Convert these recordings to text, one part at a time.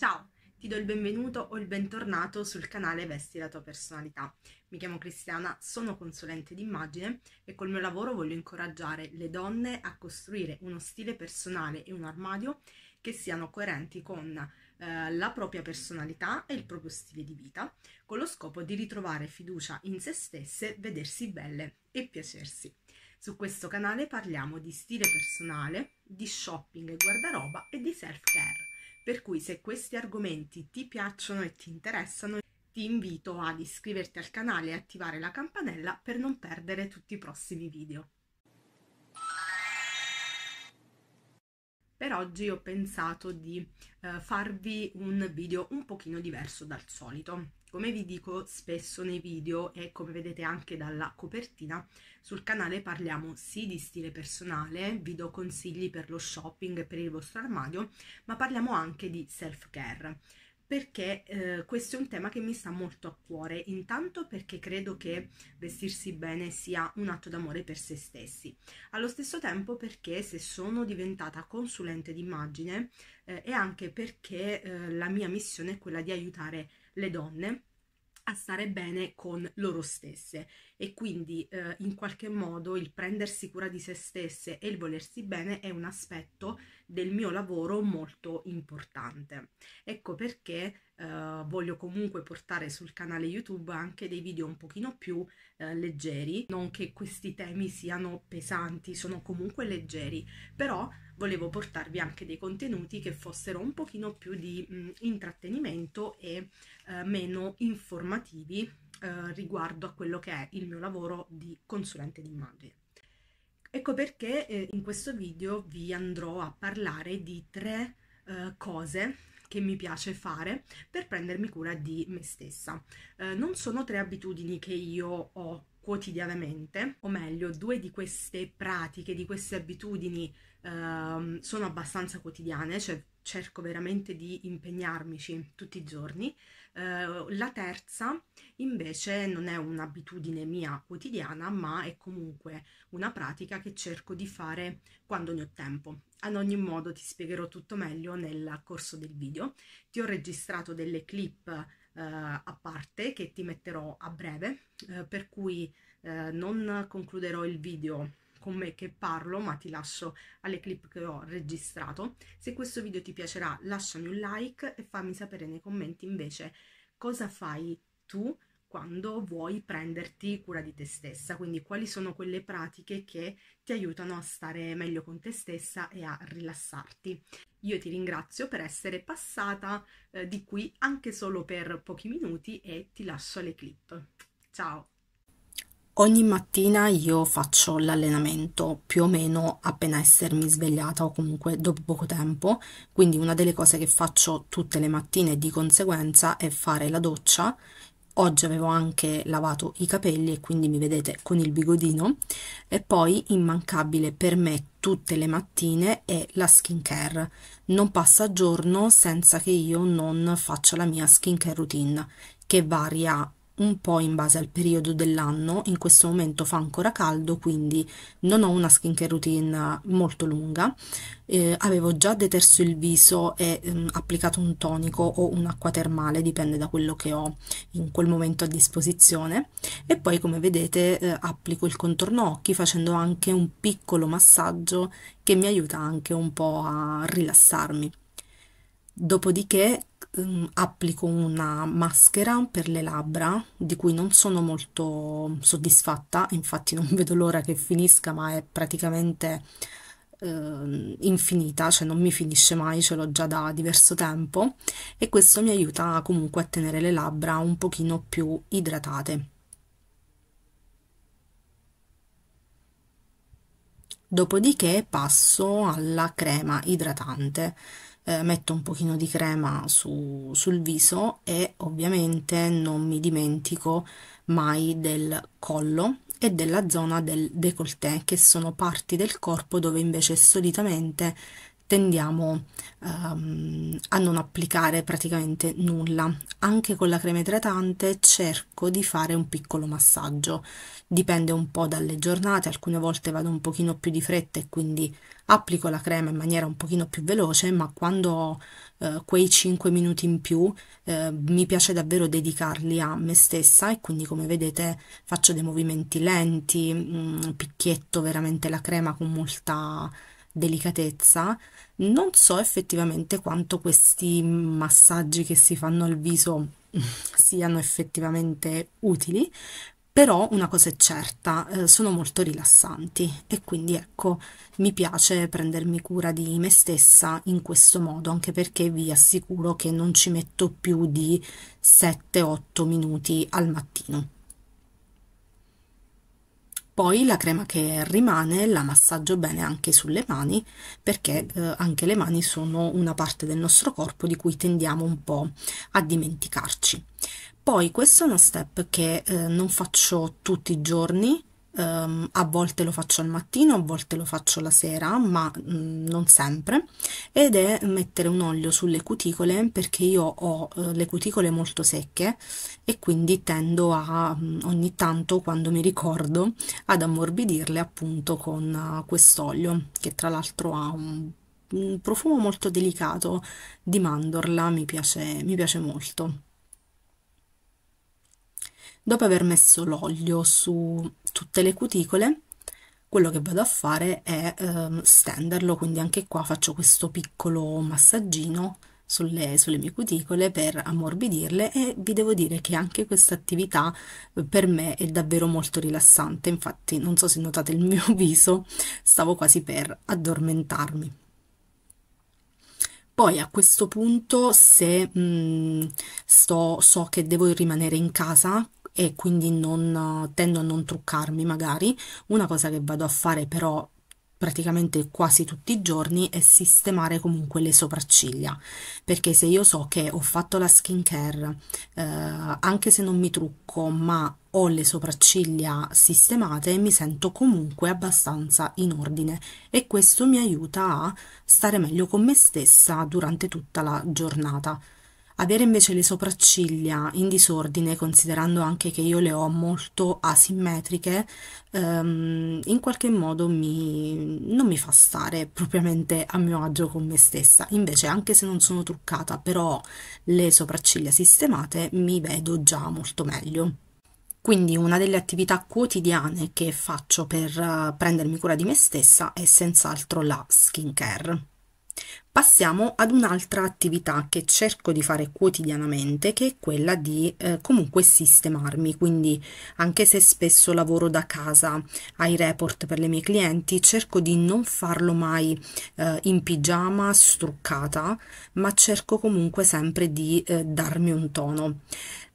Ciao, ti do il benvenuto o il bentornato sul canale Vesti la tua personalità. Mi chiamo Cristiana, sono consulente d'immagine e col mio lavoro voglio incoraggiare le donne a costruire uno stile personale e un armadio che siano coerenti con eh, la propria personalità e il proprio stile di vita, con lo scopo di ritrovare fiducia in se stesse, vedersi belle e piacersi. Su questo canale parliamo di stile personale, di shopping e guardaroba e di self-care. Per cui se questi argomenti ti piacciono e ti interessano, ti invito ad iscriverti al canale e attivare la campanella per non perdere tutti i prossimi video. Per oggi ho pensato di eh, farvi un video un pochino diverso dal solito, come vi dico spesso nei video e come vedete anche dalla copertina, sul canale parliamo sì di stile personale, vi do consigli per lo shopping e per il vostro armadio, ma parliamo anche di self-care perché eh, questo è un tema che mi sta molto a cuore, intanto perché credo che vestirsi bene sia un atto d'amore per se stessi, allo stesso tempo perché se sono diventata consulente d'immagine eh, è anche perché eh, la mia missione è quella di aiutare le donne a stare bene con loro stesse e quindi eh, in qualche modo il prendersi cura di se stesse e il volersi bene è un aspetto del mio lavoro molto importante. Ecco perché eh, voglio comunque portare sul canale YouTube anche dei video un pochino più eh, leggeri, non che questi temi siano pesanti, sono comunque leggeri, però volevo portarvi anche dei contenuti che fossero un pochino più di mh, mm, intrattenimento e eh, meno informativi eh, riguardo a quello che è il mio lavoro di consulente d'immagine. Ecco perché eh, in questo video vi andrò a parlare di tre eh, cose che mi piace fare per prendermi cura di me stessa. Eh, non sono tre abitudini che io ho quotidianamente, o meglio, due di queste pratiche, di queste abitudini ehm, sono abbastanza quotidiane, cioè cerco veramente di impegnarmici tutti i giorni eh, la terza invece non è un'abitudine mia quotidiana, ma è comunque una pratica che cerco di fare quando ne ho tempo. Ad ogni modo ti spiegherò tutto meglio nel corso del video. Ti ho registrato delle clip eh, a parte che ti metterò a breve, eh, per cui eh, non concluderò il video con me che parlo, ma ti lascio alle clip che ho registrato. Se questo video ti piacerà lasciami un like e fammi sapere nei commenti invece cosa fai tu quando vuoi prenderti cura di te stessa, quindi quali sono quelle pratiche che ti aiutano a stare meglio con te stessa e a rilassarti. Io ti ringrazio per essere passata eh, di qui anche solo per pochi minuti e ti lascio le clip. Ciao! Ogni mattina io faccio l'allenamento più o meno appena essermi svegliata o comunque dopo poco tempo, quindi una delle cose che faccio tutte le mattine di conseguenza è fare la doccia. Oggi avevo anche lavato i capelli e quindi mi vedete con il bigodino e poi immancabile per me tutte le mattine è la skincare. Non passa giorno senza che io non faccia la mia skincare routine che varia un po' in base al periodo dell'anno, in questo momento fa ancora caldo, quindi non ho una skincare routine molto lunga. Eh, avevo già deterso il viso e ehm, applicato un tonico o un'acqua termale, dipende da quello che ho in quel momento a disposizione. E poi, come vedete, eh, applico il contorno occhi facendo anche un piccolo massaggio che mi aiuta anche un po' a rilassarmi. Dopodiché applico una maschera per le labbra di cui non sono molto soddisfatta, infatti non vedo l'ora che finisca, ma è praticamente uh, infinita, cioè non mi finisce mai, ce l'ho già da diverso tempo e questo mi aiuta comunque a tenere le labbra un pochino più idratate. Dopodiché passo alla crema idratante eh, metto un pochino di crema su, sul viso e ovviamente non mi dimentico mai del collo e della zona del décolleté che sono parti del corpo dove invece solitamente tendiamo um, a non applicare praticamente nulla. Anche con la crema idratante cerco di fare un piccolo massaggio, dipende un po' dalle giornate, alcune volte vado un pochino più di fretta e quindi applico la crema in maniera un pochino più veloce, ma quando ho eh, quei 5 minuti in più eh, mi piace davvero dedicarli a me stessa e quindi come vedete faccio dei movimenti lenti, mh, mm, picchietto veramente la crema con molta delicatezza, non so effettivamente quanto questi massaggi che si fanno al viso siano effettivamente utili, però una cosa è certa, eh, sono molto rilassanti e quindi ecco, mi piace prendermi cura di me stessa in questo modo, anche perché vi assicuro che non ci metto più di 7-8 minuti al mattino. Poi la crema che rimane la massaggio bene anche sulle mani perché eh, anche le mani sono una parte del nostro corpo di cui tendiamo un po' a dimenticarci. Poi questo è uno step che eh, non faccio tutti i giorni, um, a volte lo faccio al mattino, a volte lo faccio la sera, ma mh, mm, non sempre, ed è mettere un olio sulle cuticole perché io ho uh, le cuticole molto secche e quindi tendo a mh, mm, ogni tanto, quando mi ricordo, ad ammorbidirle appunto con uh, quest'olio, che tra l'altro ha un un profumo molto delicato di mandorla mi piace, mi piace molto Dopo aver messo l'olio su tutte le cuticole, quello che vado a fare è eh, stenderlo, quindi anche qua faccio questo piccolo massaggino sulle, sulle, mie cuticole per ammorbidirle e vi devo dire che anche questa attività eh, per me è davvero molto rilassante, infatti non so se notate il mio viso, stavo quasi per addormentarmi. Poi a questo punto se mh, mm, sto, so che devo rimanere in casa, e quindi non, tendo a non truccarmi magari. Una cosa che vado a fare però praticamente quasi tutti i giorni è sistemare comunque le sopracciglia perché se io so che ho fatto la skincare eh, anche se non mi trucco ma ho le sopracciglia sistemate mi sento comunque abbastanza in ordine e questo mi aiuta a stare meglio con me stessa durante tutta la giornata avere invece le sopracciglia in disordine, considerando anche che io le ho molto asimmetriche, ehm, in qualche modo mi, non mi fa stare propriamente a mio agio con me stessa. Invece, anche se non sono truccata, però le sopracciglia sistemate, mi vedo già molto meglio. Quindi una delle attività quotidiane che faccio per eh, prendermi cura di me stessa è senz'altro la skincare. Passiamo ad un'altra attività che cerco di fare quotidianamente, che è quella di eh, comunque sistemarmi, quindi anche se spesso lavoro da casa ai report per le mie clienti, cerco di non farlo mai eh, in pigiama, struccata, ma cerco comunque sempre di eh, darmi un tono.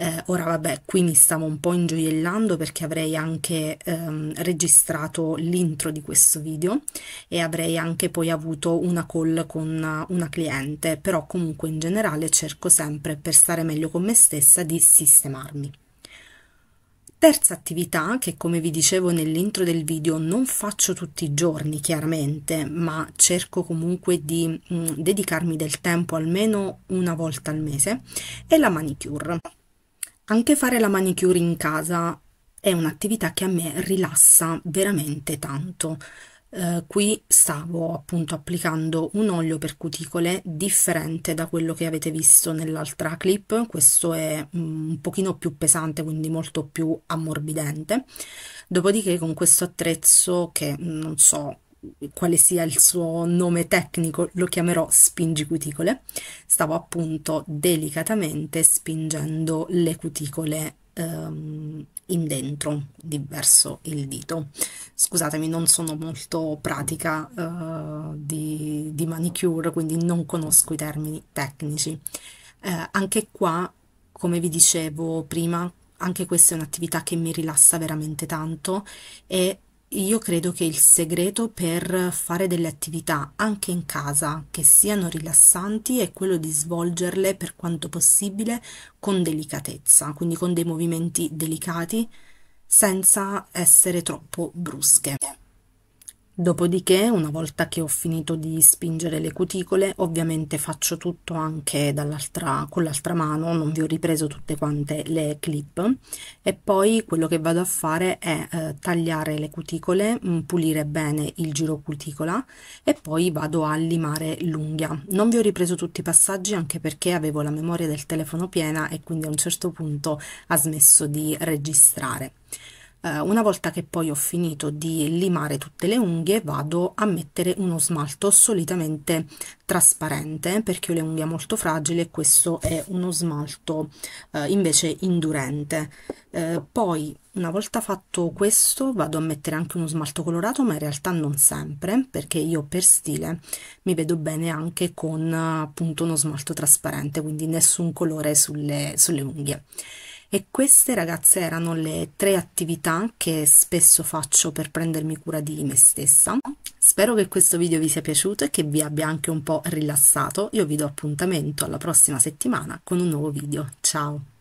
Eh, ora vabbè, qui mi stavo un po' ingioiellando perché avrei anche ehm, registrato l'intro di questo video e avrei anche poi avuto una call con una, una cliente, però comunque in generale cerco sempre per stare meglio con me stessa di sistemarmi. Terza attività che come vi dicevo nell'intro del video non faccio tutti i giorni chiaramente, ma cerco comunque di mh, mm, dedicarmi del tempo almeno una volta al mese, è la manicure. Anche fare la manicure in casa è un'attività che a me rilassa veramente tanto eh, qui stavo appunto applicando un olio per cuticole differente da quello che avete visto nell'altra clip, questo è mm, un pochino più pesante quindi molto più ammorbidente, dopodiché con questo attrezzo che mm, non so quale sia il suo nome tecnico, lo chiamerò spingi cuticole, stavo appunto delicatamente spingendo le cuticole ehm, in dentro di verso il dito. Scusatemi, non sono molto pratica uh, di, di, manicure, quindi non conosco i termini tecnici. Uh, anche qua, come vi dicevo prima, anche questa è un'attività che mi rilassa veramente tanto e io credo che il segreto per fare delle attività anche in casa che siano rilassanti è quello di svolgerle per quanto possibile con delicatezza, quindi con dei movimenti delicati senza essere troppo brusche. Dopodiché, una volta che ho finito di spingere le cuticole, ovviamente faccio tutto anche con l'altra mano, non vi ho ripreso tutte quante le clip e poi quello che vado a fare è eh, tagliare le cuticole, mm, pulire bene il giro cuticola e poi vado a limare l'unghia. Non vi ho ripreso tutti i passaggi anche perché avevo la memoria del telefono piena e quindi a un certo punto ha smesso di registrare eh, una volta che poi ho finito di limare tutte le unghie vado a mettere uno smalto solitamente trasparente perché ho le unghie molto fragili e questo è uno smalto eh, invece indurente eh, poi una volta fatto questo vado a mettere anche uno smalto colorato ma in realtà non sempre perché io per stile mi vedo bene anche con appunto uno smalto trasparente quindi nessun colore sulle, sulle unghie e queste ragazze erano le tre attività che spesso faccio per prendermi cura di me stessa. Spero che questo video vi sia piaciuto e che vi abbia anche un po' rilassato. Io vi do appuntamento alla prossima settimana con un nuovo video. Ciao!